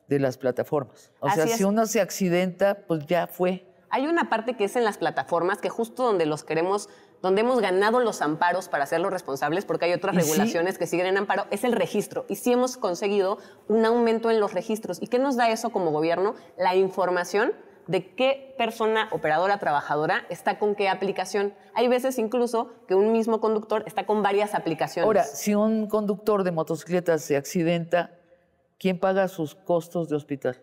Speaker 1: de las plataformas? O sea, si uno se accidenta, pues ya fue.
Speaker 4: Hay una parte que es en las plataformas, que justo donde los queremos donde hemos ganado los amparos para hacerlos responsables, porque hay otras regulaciones que siguen en amparo, es el registro. Y sí hemos conseguido un aumento en los registros. ¿Y qué nos da eso como gobierno? La información de qué persona operadora trabajadora está con qué aplicación. Hay veces incluso que un mismo conductor está con varias aplicaciones. Ahora, si
Speaker 1: un conductor de motocicleta se accidenta, ¿quién paga sus costos de hospital?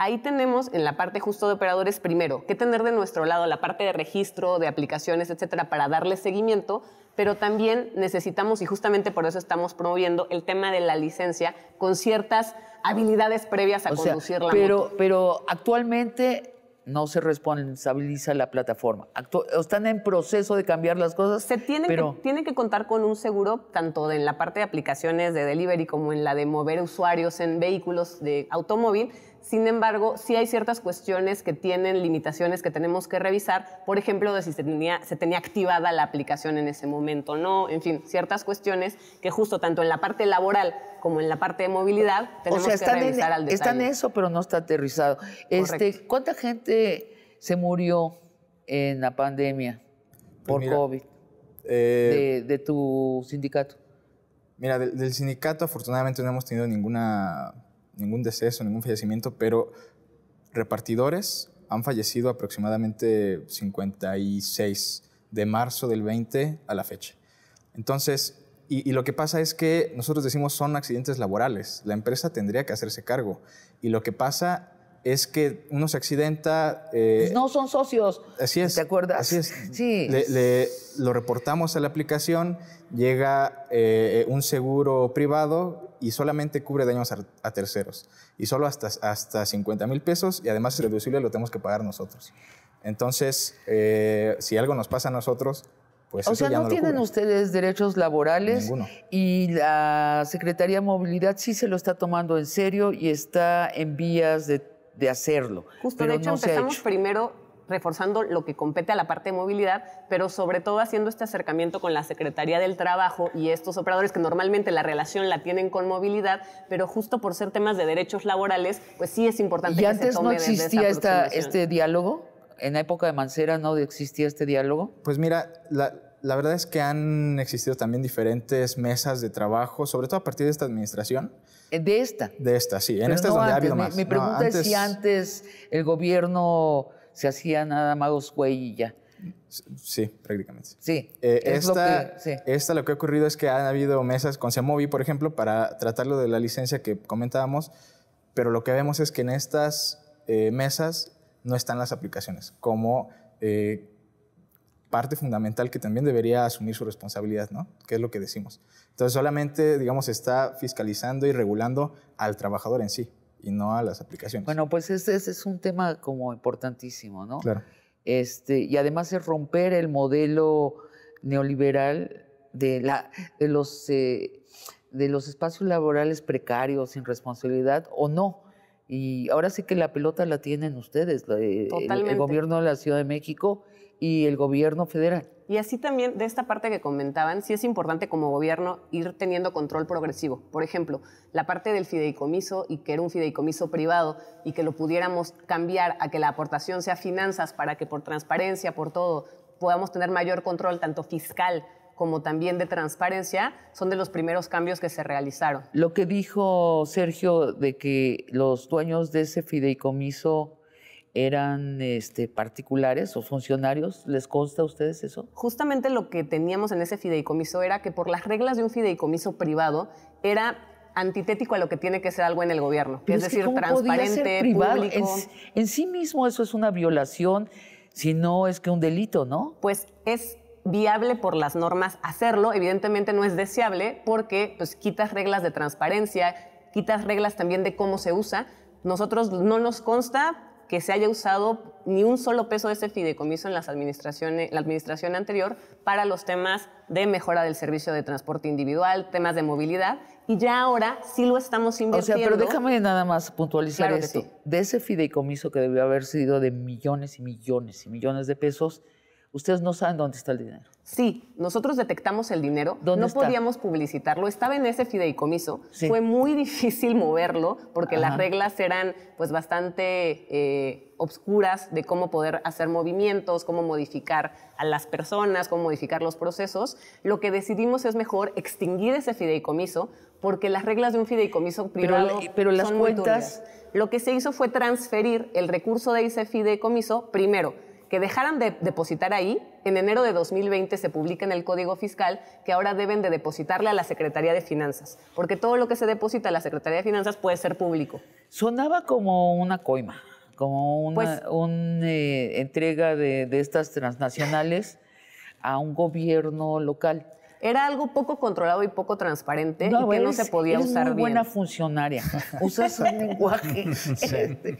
Speaker 4: Ahí tenemos en la parte justo de operadores, primero, que tener de nuestro lado la parte de registro, de aplicaciones, etcétera, para darle seguimiento, pero también necesitamos, y justamente por eso estamos promoviendo, el tema de la licencia con ciertas habilidades previas a conducir la pero, moto.
Speaker 1: Pero actualmente no se responsabiliza la plataforma. están en proceso de cambiar las cosas. Se tiene,
Speaker 4: tiene que contar con un seguro, tanto en la parte de aplicaciones de delivery como en la de mover usuarios en vehículos de automóvil, sin embargo, sí hay ciertas cuestiones que tienen limitaciones que tenemos que revisar, por ejemplo, de si se tenía, activada la aplicación en ese momento, ¿no? En fin, ciertas cuestiones que justo tanto en la parte laboral como en la parte de movilidad tenemos que revisar al detalle. Está en
Speaker 1: eso, pero no está aterrizado. Este, ¿Cuánta gente se murió en la pandemia pues por COVID eh, de, tu sindicato?
Speaker 2: Mira, del, sindicato afortunadamente no hemos tenido ninguna ningún deceso, ningún fallecimiento, pero repartidores han fallecido aproximadamente 56 de marzo del 20 a la fecha. Entonces, y, lo que pasa es que nosotros decimos son accidentes laborales, la empresa tendría que hacerse cargo. Y lo que pasa es que uno se accidenta... Eh, pues no son socios. Así es. ¿Te acuerdas? Así es. Sí. lo reportamos a la aplicación, llega eh, un seguro privado y solamente cubre daños a, terceros. Y solo hasta, hasta 50 mil pesos y además es reducible, lo tenemos que pagar nosotros. Entonces, eh, si algo nos pasa a nosotros, pues o sea, no, tienen
Speaker 1: ustedes derechos laborales Ninguno. y la Secretaría de Movilidad sí se lo está tomando en serio y está en vías de, de hacerlo. Justo, de hecho, empezamos
Speaker 4: primero reforzando lo que compete a la parte de movilidad, pero sobre todo haciendo este acercamiento con la Secretaría del Trabajo y estos operadores que normalmente la relación la tienen con movilidad, pero justo por ser temas de derechos laborales, pues sí es importante que antes se tome no existía esta, este
Speaker 1: diálogo? ¿En la
Speaker 2: época de Mancera no existía este diálogo? Pues mira, la, la verdad es que han existido también diferentes mesas de trabajo, sobre todo a partir de esta administración. Eh, ¿De esta? De esta, sí. en esta es donde antes, ha habido Mi pregunta es si
Speaker 1: antes el gobierno se hacía nada
Speaker 2: más güey y ya. Sí, prácticamente. Sí. Eh, esta, lo que, ha ocurrido es que han habido mesas con CEMOVI, por ejemplo, para tratarlo de la licencia que comentábamos, pero lo que vemos es que en estas eh, mesas no están las aplicaciones como eh, parte fundamental que también debería asumir su responsabilidad, ¿no? Que es lo que decimos. Entonces solamente, digamos, está fiscalizando y regulando al trabajador en sí y no a las aplicaciones. Bueno, pues ese, es un tema como importantísimo, ¿no? Claro.
Speaker 1: Este, y además es romper el modelo neoliberal de, la, de, los, eh, de los espacios laborales precarios, sin responsabilidad o no. Y ahora sí que la pelota la tienen ustedes, eh, el, gobierno de la Ciudad de México y el gobierno federal.
Speaker 4: Y así también, de esta parte que comentaban, sí es importante como gobierno ir teniendo control progresivo. Por ejemplo, la parte del fideicomiso y que era un fideicomiso privado y que lo pudiéramos cambiar a que la aportación sea finanzas para que por transparencia, por todo, podamos tener mayor control tanto fiscal como también de transparencia, son de los primeros cambios que se realizaron.
Speaker 1: Lo que dijo Sergio de que los dueños de ese fideicomiso eran este, particulares o funcionarios. ¿Les consta a ustedes eso?
Speaker 4: Justamente lo que teníamos en ese fideicomiso era que por las reglas de un fideicomiso privado era antitético a lo que tiene que ser algo en el gobierno, es, decir, transparente, público.
Speaker 1: En, sí mismo eso es una violación, si no es que un delito, ¿no?
Speaker 4: Pues es viable por las normas hacerlo, evidentemente no es deseable porque pues quitas reglas de transparencia, quitas reglas también de cómo se usa. Nosotros no nos consta, que se haya usado ni un solo peso de ese fideicomiso en las administraciones, la administración anterior para los temas de mejora del servicio de transporte individual, temas de movilidad, y ya ahora sí lo estamos invirtiendo. O sea, pero déjame
Speaker 1: nada más puntualizar esto. De ese fideicomiso que debió haber sido de millones y millones y millones de pesos, Ustedes no saben dónde está el dinero.
Speaker 4: Sí, nosotros detectamos el dinero, no está? podíamos publicitarlo, estaba en ese fideicomiso, fue muy difícil moverlo porque las reglas eran pues bastante eh, obscuras de cómo poder hacer movimientos, cómo modificar a las personas, cómo modificar los procesos. Lo que decidimos es mejor extinguir ese fideicomiso porque las reglas de un fideicomiso privado pero, las son cuentas... Lo que se hizo fue transferir el recurso de ese fideicomiso primero que dejaran de depositar ahí, en enero de 2020 se publica en el Código Fiscal que ahora deben de depositarle a la Secretaría de Finanzas, porque todo lo que se deposita a la Secretaría de Finanzas puede ser público.
Speaker 1: Sonaba como una coima, como una pues eh, entrega de estas transnacionales a un gobierno local. Era algo poco controlado y poco transparente y que no se podía usar muy bien. buena funcionaria. Usas un lenguaje. Este,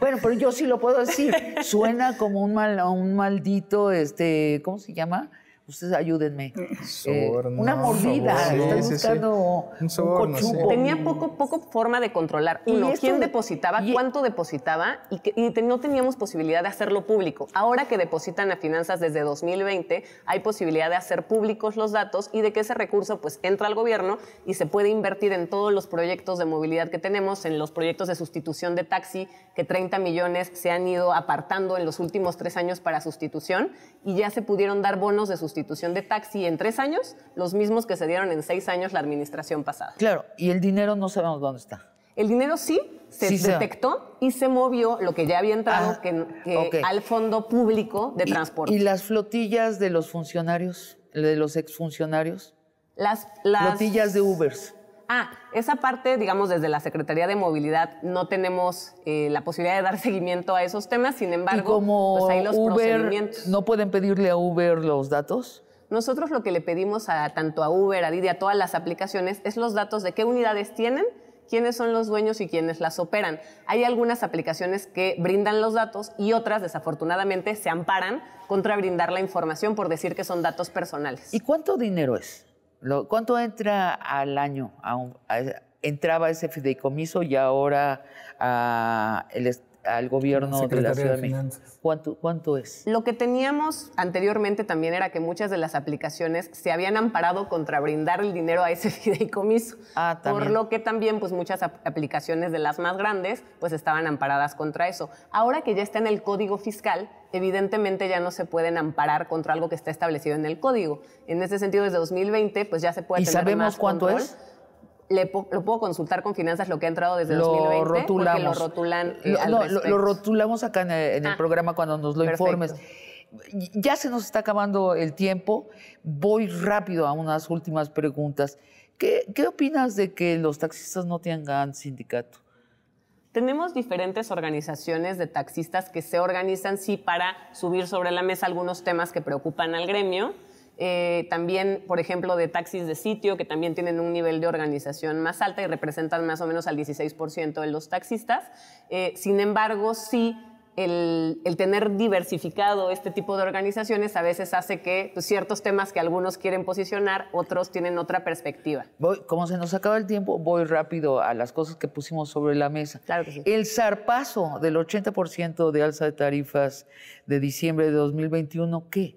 Speaker 1: bueno, pero yo sí lo puedo decir. Suena como un, mal, un maldito, este, ¿cómo se llama? ustedes ayúdenme. Eh, una
Speaker 2: mordida, están buscando un,
Speaker 4: Tenía poco, poco forma de controlar. quién depositaba, e cuánto depositaba y, no teníamos posibilidad de hacerlo público. Ahora que depositan a finanzas desde 2020, hay posibilidad de hacer públicos los datos y de que ese recurso pues entra al gobierno y se puede invertir en todos los proyectos de movilidad que tenemos, en los proyectos de sustitución de taxi, que 30 millones se han ido apartando en los últimos tres años para sustitución y ya se pudieron dar bonos de sustitución Institución de taxi en tres años, los mismos que se dieron en seis años la administración pasada.
Speaker 1: Claro, y el dinero no sabemos dónde está.
Speaker 4: El dinero sí se detectó y se movió lo que ya había entrado ah, al fondo público de transporte. ¿Y las
Speaker 1: flotillas de los funcionarios, de los exfuncionarios?
Speaker 4: Las, las flotillas de Ubers. Ah, esa parte, digamos, desde la Secretaría de Movilidad no tenemos eh, la posibilidad de dar seguimiento a esos temas, sin embargo, pues ahí los procedimientos.
Speaker 1: ¿No pueden pedirle a Uber los datos?
Speaker 4: Nosotros lo que le pedimos a tanto a Uber, a Didi, a todas las aplicaciones, es los datos de qué unidades tienen, quiénes son los dueños y quiénes las operan. Hay algunas aplicaciones que brindan los datos y otras, desafortunadamente, se amparan contra brindar la información por decir que son datos personales. ¿Y cuánto dinero es?
Speaker 1: ¿Cuánto entra al año? entraba ese fideicomiso y ahora al gobierno de la Ciudad de, ¿Cuánto, es?
Speaker 4: Lo que teníamos anteriormente también era que muchas de las aplicaciones se habían amparado contra brindar el dinero a ese fideicomiso. Ah, por lo que también pues muchas aplicaciones de las más grandes pues estaban amparadas contra eso. Ahora que ya está en el Código Fiscal, evidentemente ya no se pueden amparar contra algo que está establecido en el código. En ese sentido, desde 2020, pues ya se puede... ¿Y sabemos más cuánto es? lo puedo consultar con finanzas lo que ha entrado desde 2020 lo rotulan eh, lo, no, lo,
Speaker 1: rotulamos acá en el, ah, programa cuando nos lo informes ya se nos está acabando el tiempo voy rápido a unas últimas preguntas ¿Qué, ¿qué opinas de que los taxistas no tengan sindicato?
Speaker 4: Tenemos diferentes organizaciones de taxistas que se organizan, sí, para subir sobre la mesa algunos temas que preocupan al gremio. Eh, también, por ejemplo, de taxis de sitio, que también tienen un nivel de organización más alta y representan más o menos al 16% de los taxistas. Eh, sin embargo, sí el, tener diversificado este tipo de organizaciones a veces hace que pues, ciertos temas que algunos quieren posicionar, otros tienen otra perspectiva.
Speaker 1: como se nos acaba el tiempo, voy rápido a las cosas que pusimos sobre la mesa. Claro El zarpazo del 80% de alza de tarifas de diciembre de 2021, ¿qué?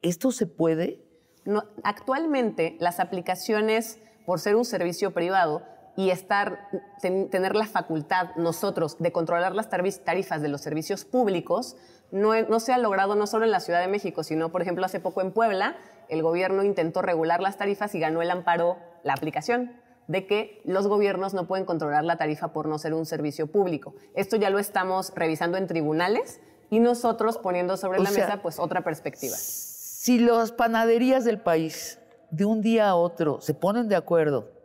Speaker 1: ¿Esto se puede?
Speaker 4: No, actualmente las aplicaciones, por ser un servicio privado, y estar, tener la facultad nosotros de controlar las tarifas de los servicios públicos no, se ha logrado no solo en la Ciudad de México, sino, por ejemplo, hace poco en Puebla, el gobierno intentó regular las tarifas y ganó el amparo la aplicación de que los gobiernos no pueden controlar la tarifa por no ser un servicio público. Esto ya lo estamos revisando en tribunales y nosotros poniendo sobre la mesa pues otra perspectiva. Si las panaderías del país
Speaker 1: de un día a otro se ponen de acuerdo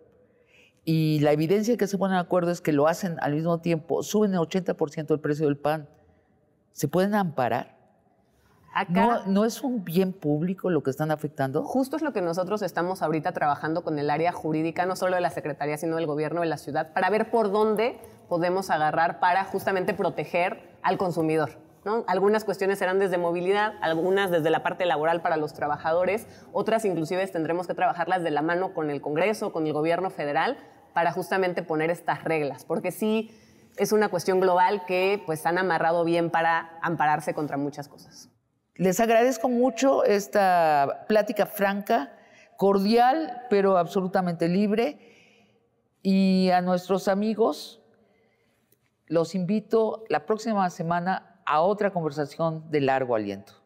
Speaker 1: y la evidencia que se pone de acuerdo es que lo hacen al mismo tiempo, suben el 80% el precio del pan. ¿Se pueden amparar? Acá, no, no, es un bien público lo que están afectando? Justo
Speaker 4: es lo que nosotros estamos ahorita trabajando con el área jurídica, no solo de la Secretaría, sino del gobierno de la ciudad, para ver por dónde podemos agarrar para justamente proteger al consumidor. ¿no? Algunas cuestiones serán desde movilidad, algunas desde la parte laboral para los trabajadores, otras inclusive tendremos que trabajarlas de la mano con el Congreso, con el gobierno federal, para justamente poner estas reglas, porque sí es una cuestión global que pues han amarrado bien para ampararse contra muchas cosas.
Speaker 1: Les agradezco mucho esta plática franca, cordial, pero absolutamente libre. Y a nuestros amigos, los invito la próxima semana a otra conversación de largo aliento.